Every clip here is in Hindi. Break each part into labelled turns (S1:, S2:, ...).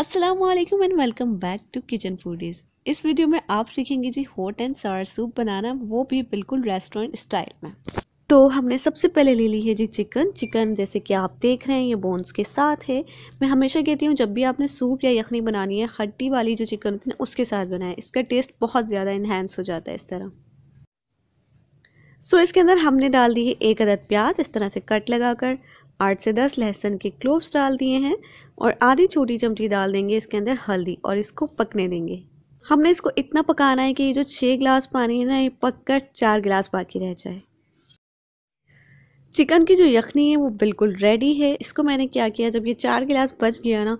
S1: अस्सलाम वालेकुम and welcome back to kitchen foodies इस वीडियो में आप सीखेंगे जी हॉट एंड सार सूप बनाना वो भी बिल्कुल रेस्टोरेंट स्टाइल में तो हमने सबसे पहले ले ली है जी चिकन चिकन जैसे कि आप देख रहे हैं ये बोन्स के साथ है मैं हमेशा कहती हूँ जब भी आपने सूप या यखनी बनानी है हड्डी वाली जो चिकन होती है ना उसके साथ बनाएं इसका टेस्ट बहुत ज़्यादा इन्हेंस हो जाता है इस तरह सो so, इसके अंदर हमने डाल दी है एक अदद प्याज इस तरह से कट लगाकर आठ से दस लहसुन के क्लोव्स डाल दिए हैं और आधी छोटी चमची डाल देंगे इसके अंदर हल्दी और इसको पकने देंगे हमने इसको इतना पकाना है कि ये जो छः गिलास पानी है ना ये पक कर चार गिलास बाकी रह जाए चिकन की जो यखनी है वो बिल्कुल रेडी है इसको मैंने क्या किया जब ये चार गिलास बच गया ना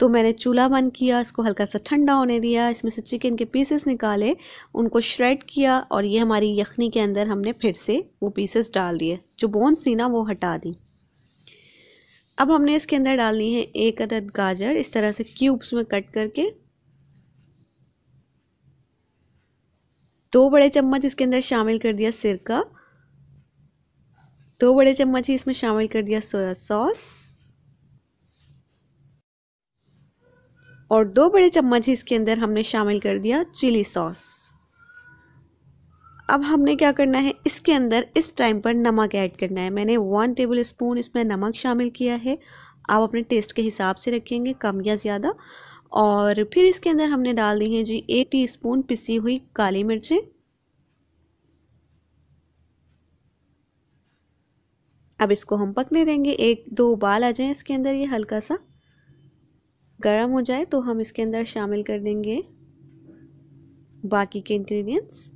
S1: तो मैंने चूल्हा बंद किया इसको हल्का सा ठंडा होने दिया इसमें से चिकन के पीसेस निकाले उनको श्रेड किया और ये हमारी यखनी के अंदर हमने फिर से वो पीसेस डाल दिए जो बोन्स थी ना वो हटा दी अब हमने इसके अंदर डालनी है एक अदद गाजर इस तरह से क्यूब्स में कट करके दो बड़े चम्मच इसके अंदर शामिल कर दिया सिरका दो बड़े चम्मच ही इसमें शामिल कर दिया सोया सॉस और दो बड़े चम्मच ही इसके अंदर हमने शामिल कर दिया चिली सॉस अब हमने क्या करना है इसके अंदर इस टाइम पर नमक ऐड करना है मैंने वन टेबल स्पून इसमें नमक शामिल किया है आप अपने टेस्ट के हिसाब से रखेंगे कम या ज़्यादा और फिर इसके अंदर हमने डाल दी है जी एक टी स्पून पिसी हुई काली मिर्चें अब इसको हम पकने देंगे एक दो उबाल आ जाए इसके अंदर ये हल्का सा गर्म हो जाए तो हम इसके अंदर शामिल कर देंगे बाकी के इंग्रेडिएंट्स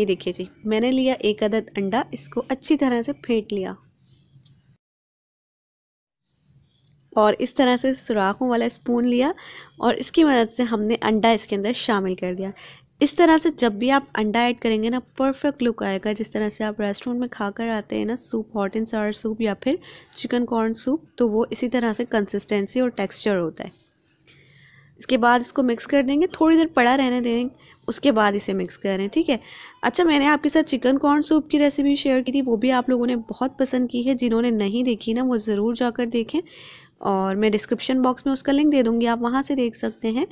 S1: ये देखिए जी मैंने लिया एक अदद अंडा इसको अच्छी तरह से फेंट लिया और इस तरह से सुराखों वाला स्पून लिया और इसकी मदद से हमने अंडा इसके अंदर शामिल कर दिया इस तरह से जब भी आप अंडा ऐड करेंगे ना परफेक्ट लुक आएगा जिस तरह से आप रेस्टोरेंट में खाकर आते हैं ना soup hot and sour soup या फिर चिकन कॉर्न सूप तो वो इसी तरह से कंसिस्टेंसी और टेक्सचर होता है इसके बाद इसको मिक्स कर देंगे थोड़ी देर पड़ा रहने देंगे उसके बाद इसे मिक्स करें ठीक है अच्छा मैंने आपके साथ चिकन कॉर्न सूप की रेसिपी शेयर की थी वो भी आप लोगों ने बहुत पसंद की है जिन्होंने नहीं देखी ना वो ज़रूर जाकर देखें और मैं डिस्क्रिप्शन बॉक्स में उसका लिंक दे दूँगी आप वहाँ से देख सकते हैं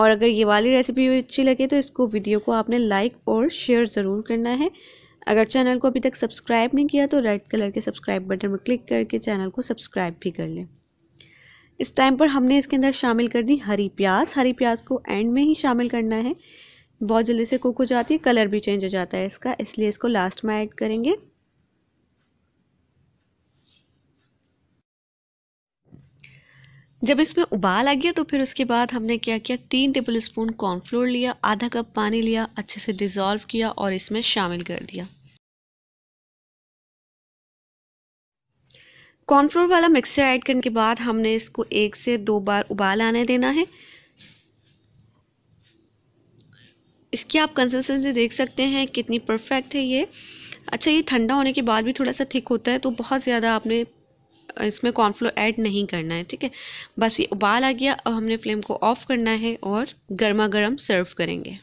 S1: और अगर ये वाली रेसिपी अच्छी लगे तो इसको वीडियो को आपने लाइक और शेयर ज़रूर करना है अगर चैनल को अभी तक सब्सक्राइब नहीं किया तो रेड कलर के सब्सक्राइब बटन पर क्लिक करके चैनल को सब्सक्राइब भी कर लें इस टाइम पर हमने इसके अंदर शामिल कर दी हरी प्याज हरी प्याज को एंड में ही शामिल करना है बहुत जल्दी से कुक हो जाती है कलर भी चेंज हो जाता है इसका इसलिए इसको लास्ट में ऐड करेंगे जब इसमें उबाल आ गया तो फिर उसके बाद हमने क्या किया तीन टेबल स्पून कॉर्नफ्लोर लिया आधा कप पानी लिया अच्छे से डिज़ोल्व किया और इसमें शामिल कर दिया कॉर्नफ्लोर वाला मिक्सचर ऐड करने के बाद हमने इसको एक से दो बार उबाल आने देना है इसकी आप कंसिस्टेंसी देख सकते हैं कितनी परफेक्ट है ये अच्छा ये ठंडा होने के बाद भी थोड़ा सा थिक होता है तो बहुत ज़्यादा आपने इसमें कॉर्नफ्लोर ऐड नहीं करना है ठीक है बस ये उबाल आ गया अब हमने फ्लेम को ऑफ़ करना है और गर्मा गर्म सर्व करेंगे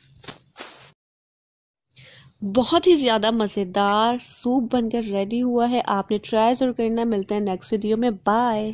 S1: बहुत ही ज़्यादा मज़ेदार सूप बनकर रेडी हुआ है आपने ट्राई ज़रूर करना मिलते हैं नेक्स्ट वीडियो में बाय